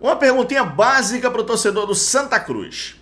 Uma perguntinha básica para o torcedor do Santa Cruz.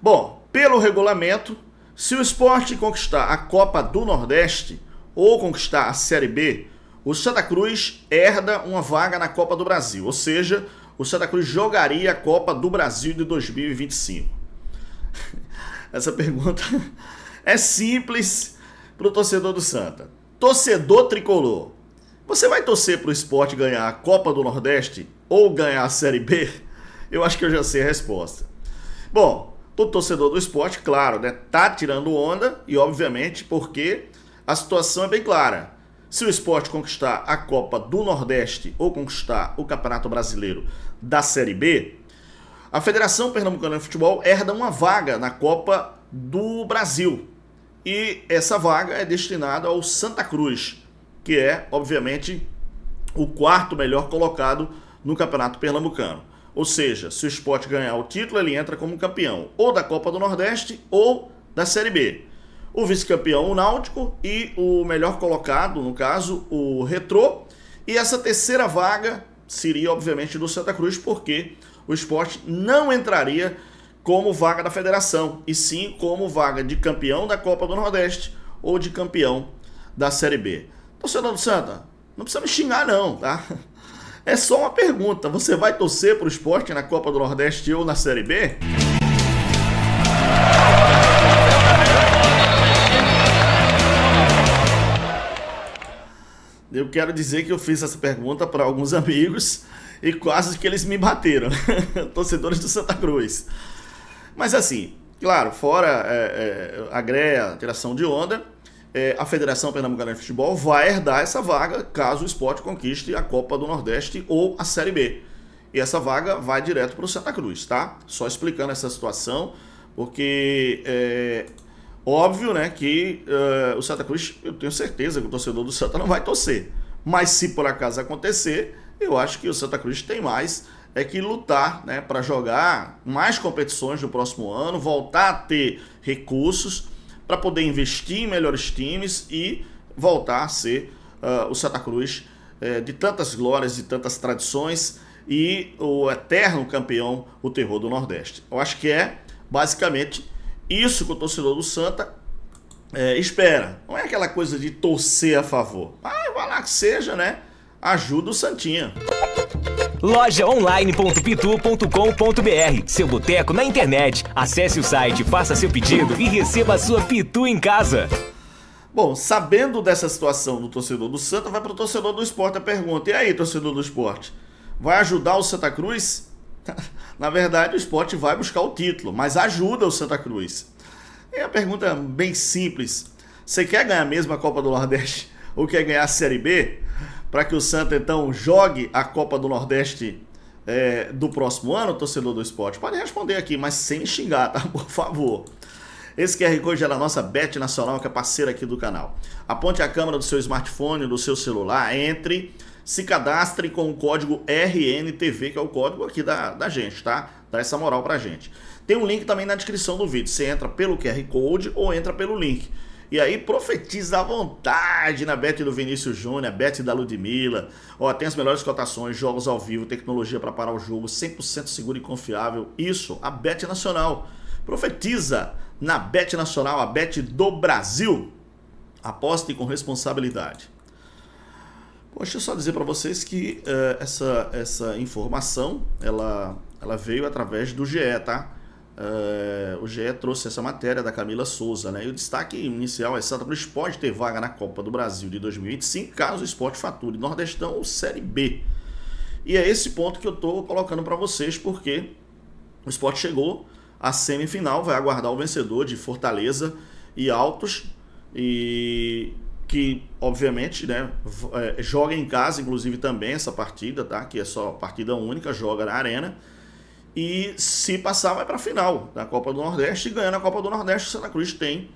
Bom, pelo regulamento, se o esporte conquistar a Copa do Nordeste ou conquistar a Série B, o Santa Cruz herda uma vaga na Copa do Brasil, ou seja, o Santa Cruz jogaria a Copa do Brasil de 2025. Essa pergunta é simples para o torcedor do Santa. Torcedor tricolor, você vai torcer para o esporte ganhar a Copa do Nordeste ou ganhar a Série B? Eu acho que eu já sei a resposta. Bom, o torcedor do esporte, claro, né, tá tirando onda e obviamente porque a situação é bem clara. Se o esporte conquistar a Copa do Nordeste ou conquistar o Campeonato Brasileiro da Série B, a Federação Pernambucana de Futebol herda uma vaga na Copa do Brasil. E essa vaga é destinada ao Santa Cruz, que é, obviamente, o quarto melhor colocado no Campeonato Pernambucano. Ou seja, se o esporte ganhar o título, ele entra como campeão ou da Copa do Nordeste ou da Série B. O vice-campeão, o Náutico, e o melhor colocado, no caso, o Retrô. E essa terceira vaga seria, obviamente, do Santa Cruz, porque o esporte não entraria como vaga da federação, e sim como vaga de campeão da Copa do Nordeste ou de campeão da Série B. Torcedor do Santa, não precisa me xingar não, tá? É só uma pergunta, você vai torcer para o esporte na Copa do Nordeste ou na Série B? Eu quero dizer que eu fiz essa pergunta para alguns amigos e quase que eles me bateram, torcedores do Santa Cruz. Mas assim, claro, fora é, é, a greia, tiração de onda, é, a Federação Pernambucana de Futebol vai herdar essa vaga caso o esporte conquiste a Copa do Nordeste ou a Série B. E essa vaga vai direto para o Santa Cruz, tá? Só explicando essa situação, porque é óbvio né, que uh, o Santa Cruz, eu tenho certeza que o torcedor do Santa não vai torcer. Mas se por acaso acontecer, eu acho que o Santa Cruz tem mais é que lutar né, para jogar mais competições no próximo ano, voltar a ter recursos para poder investir em melhores times e voltar a ser uh, o Santa Cruz uh, de tantas glórias, de tantas tradições e o eterno campeão, o terror do Nordeste. Eu acho que é basicamente isso que o torcedor do Santa eh, espera. Não é aquela coisa de torcer a favor. Ah, vai lá que seja, né? Ajuda o Santinha lojaonline.pitu.com.br. Seu boteco na internet. Acesse o site, faça seu pedido e receba a sua Pitu em casa. Bom, sabendo dessa situação do torcedor do Santa, vai para o torcedor do esporte a pergunta. E aí, torcedor do esporte? Vai ajudar o Santa Cruz? Na verdade, o esporte vai buscar o título, mas ajuda o Santa Cruz. É a pergunta é bem simples. Você quer ganhar mesmo a Copa do Nordeste ou quer ganhar a Série B? para que o Santa então jogue a Copa do Nordeste é, do próximo ano, torcedor do esporte? Pode responder aqui, mas sem xingar, tá? Por favor. Esse QR Code é da nossa Bet Nacional, que é parceira aqui do canal. Aponte a câmera do seu smartphone, do seu celular, entre, se cadastre com o código RNTV, que é o código aqui da, da gente, tá? Dá essa moral pra gente. Tem um link também na descrição do vídeo. Você entra pelo QR Code ou entra pelo link. E aí profetiza à vontade na Bet do Vinícius Júnior, Bet da Ludmilla. Ó, tem as melhores cotações, jogos ao vivo, tecnologia para parar o jogo, 100% seguro e confiável. Isso, a Bet Nacional. Profetiza na Bet Nacional, a Bet do Brasil. Aposte com responsabilidade. Poxa, eu só dizer para vocês que uh, essa, essa informação ela, ela veio através do GE, tá? Uh, o GE trouxe essa matéria da Camila Souza, né? E o destaque inicial é Santa Cruz pode ter vaga na Copa do Brasil de 2025 caso o esporte fature Nordestão ou Série B. E é esse ponto que eu estou colocando para vocês, porque o esporte chegou à semifinal, vai aguardar o vencedor de Fortaleza e Altos, e que obviamente né, é, joga em casa, inclusive também essa partida, tá? Que é só partida única, joga na arena. E se passar, vai para a final da Copa do Nordeste. E ganhando a Copa do Nordeste, Santa Cruz tem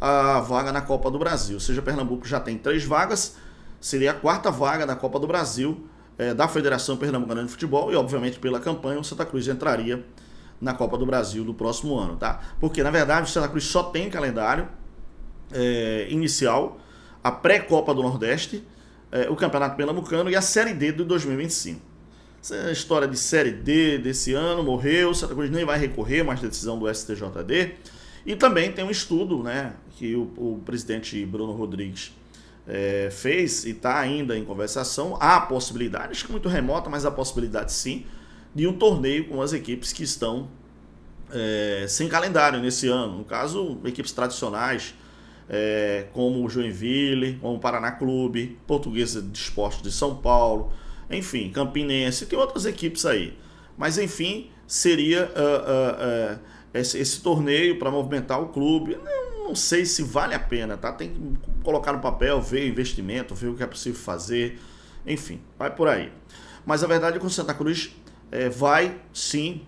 a vaga na Copa do Brasil. Ou seja, Pernambuco já tem três vagas, seria a quarta vaga da Copa do Brasil é, da Federação Pernambucana de Futebol. E, obviamente, pela campanha, o Santa Cruz entraria na Copa do Brasil do próximo ano, tá? Porque, na verdade, o Santa Cruz só tem calendário é, inicial, a pré-Copa do Nordeste, é, o Campeonato Pernambucano e a Série D de 2025. Essa é história de Série D desse ano, morreu, Santa Cruz nem vai recorrer mais da decisão do STJD. E também tem um estudo né, que o, o presidente Bruno Rodrigues é, fez e está ainda em conversação. Há a possibilidade, acho que é muito remota, mas há a possibilidade sim, de um torneio com as equipes que estão é, sem calendário nesse ano. No caso, equipes tradicionais, é, como o Joinville, como o Paraná Clube, Portuguesa de Esportes de São Paulo, enfim, Campinense, tem outras equipes aí. Mas enfim, seria uh, uh, uh, esse, esse, torneio para movimentar o clube. Não, não, sei se vale a pena, tá? Tem que colocar no papel, ver investimento, ver o que é possível fazer. Enfim, vai por aí. Mas a verdade é que o Santa Cruz é, vai sim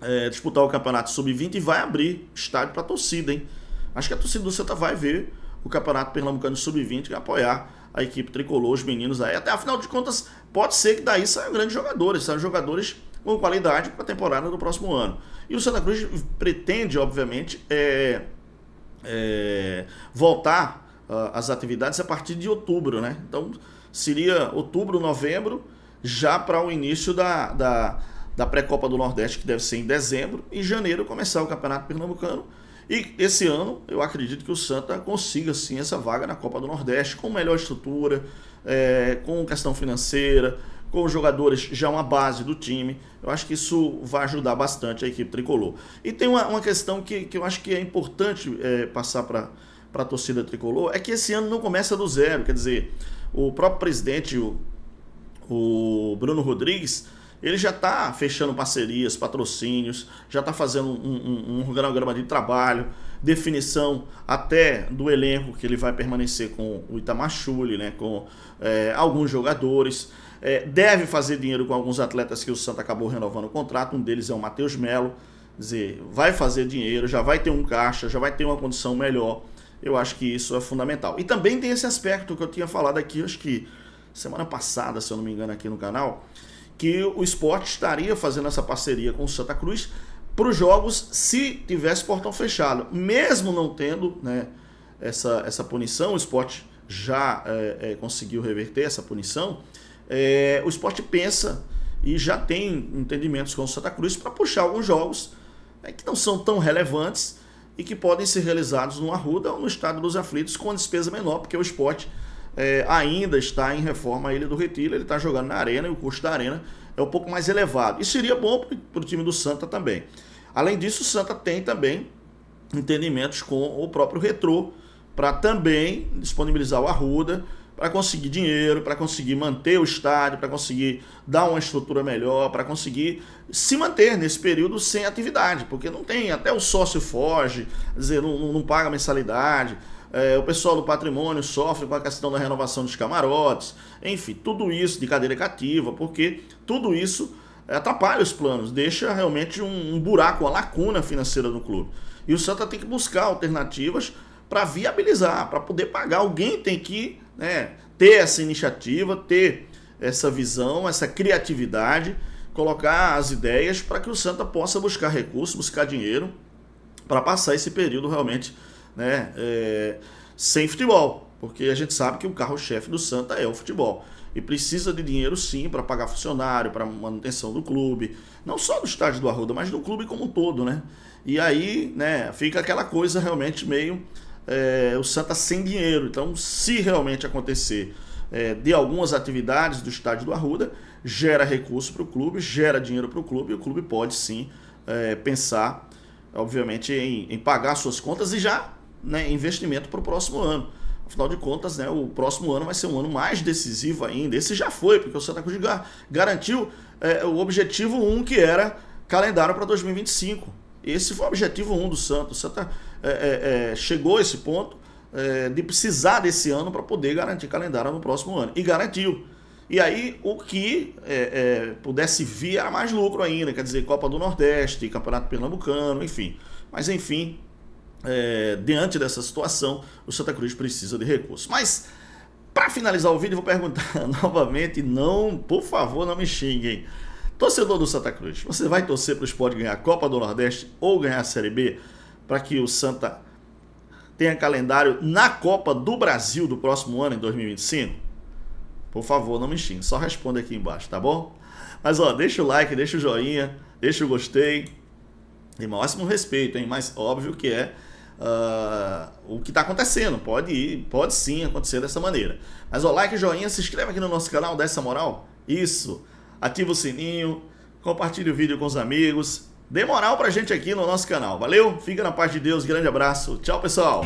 é, disputar o campeonato sub-20 e vai abrir estádio para torcida, hein? Acho que a torcida do Santa vai ver o campeonato pernambucano sub-20 e apoiar a equipe tricolor, os meninos aí. Até afinal de contas, pode ser que daí saiam grandes jogadores, saiam jogadores com qualidade para a temporada do próximo ano. E o Santa Cruz pretende, obviamente, é, é, voltar ah, as atividades a partir de outubro, né? Então seria outubro, novembro, já para o início da, da, da pré-copa do Nordeste, que deve ser em dezembro, e janeiro começar o Campeonato Pernambucano e esse ano eu acredito que o Santa consiga sim essa vaga na Copa do Nordeste, com melhor estrutura, é, com questão financeira, com jogadores já uma base do time. Eu acho que isso vai ajudar bastante a equipe tricolor. E tem uma, uma questão que, que eu acho que é importante é, passar para a torcida tricolor: é que esse ano não começa do zero. Quer dizer, o próprio presidente, o, o Bruno Rodrigues ele já está fechando parcerias, patrocínios, já está fazendo um, um, um organograma de trabalho, definição até do elenco que ele vai permanecer com o Itamachule, né, com é, alguns jogadores. É, deve fazer dinheiro com alguns atletas que o Santa acabou renovando o contrato, um deles é o Matheus Melo. Dizer, vai fazer dinheiro, já vai ter um caixa, já vai ter uma condição melhor. Eu acho que isso é fundamental. E também tem esse aspecto que eu tinha falado aqui, acho que semana passada, se eu não me engano, aqui no canal, que o esporte estaria fazendo essa parceria com o Santa Cruz para os jogos se tivesse portão fechado. Mesmo não tendo né, essa, essa punição, o esporte já é, é, conseguiu reverter essa punição, é, o esporte pensa e já tem entendimentos com o Santa Cruz para puxar alguns jogos né, que não são tão relevantes e que podem ser realizados no Arruda ou no Estado dos Aflitos com despesa menor, porque o esporte é, ainda está em reforma a Ilha do Retiro, ele está jogando na arena e o custo da arena é um pouco mais elevado. E seria bom para o time do Santa também. Além disso, o Santa tem também entendimentos com o próprio Retrô para também disponibilizar o Arruda para conseguir dinheiro, para conseguir manter o estádio, para conseguir dar uma estrutura melhor, para conseguir se manter nesse período sem atividade, porque não tem, até o sócio foge, dizer, não, não paga mensalidade é, o pessoal do patrimônio sofre com a questão da renovação dos camarotes, enfim, tudo isso de cadeira cativa, porque tudo isso atrapalha os planos, deixa realmente um, um buraco, uma lacuna financeira no clube. E o Santa tem que buscar alternativas para viabilizar, para poder pagar. Alguém tem que né, ter essa iniciativa, ter essa visão, essa criatividade, colocar as ideias para que o Santa possa buscar recursos, buscar dinheiro para passar esse período realmente né, é, sem futebol, porque a gente sabe que o carro-chefe do Santa é o futebol. E precisa de dinheiro sim para pagar funcionário, para manutenção do clube, não só do estádio do Arruda, mas do clube como um todo, né? E aí, né, fica aquela coisa realmente meio é, o Santa sem dinheiro. Então, se realmente acontecer é, de algumas atividades do estádio do Arruda, gera recurso para o clube, gera dinheiro para o clube, e o clube pode sim é, pensar, obviamente, em, em pagar suas contas e já né, investimento para o próximo ano. Afinal de contas, né, o próximo ano vai ser um ano mais decisivo ainda. Esse já foi, porque o Santa Cruz garantiu é, o objetivo 1, que era calendário para 2025. Esse foi o objetivo 1 do Santa. O Santa é, é, é, chegou a esse ponto é, de precisar desse ano para poder garantir calendário no próximo ano. E garantiu. E aí, o que é, pudesse vir era mais lucro ainda, quer dizer, Copa do Nordeste, Campeonato Pernambucano, enfim. Mas, enfim, é, diante dessa situação, o Santa Cruz precisa de recursos. Mas, para finalizar o vídeo, vou perguntar novamente, não, por favor, não me xinguem. Torcedor do Santa Cruz, você vai torcer para o esporte ganhar a Copa do Nordeste ou ganhar a Série B para que o Santa tenha calendário na Copa do Brasil do próximo ano, em 2025? Por favor, não me xingue, só responda aqui embaixo, tá bom? Mas ó, deixa o like, deixa o joinha, deixa o gostei. Tem máximo respeito, hein? Mas óbvio que é uh, o que está acontecendo. Pode, pode sim acontecer dessa maneira. Mas o like, joinha, se inscreve aqui no nosso canal, dá essa moral. Isso. Ativa o sininho, compartilhe o vídeo com os amigos. Dê moral pra gente aqui no nosso canal. Valeu? Fica na paz de Deus. Grande abraço. Tchau, pessoal.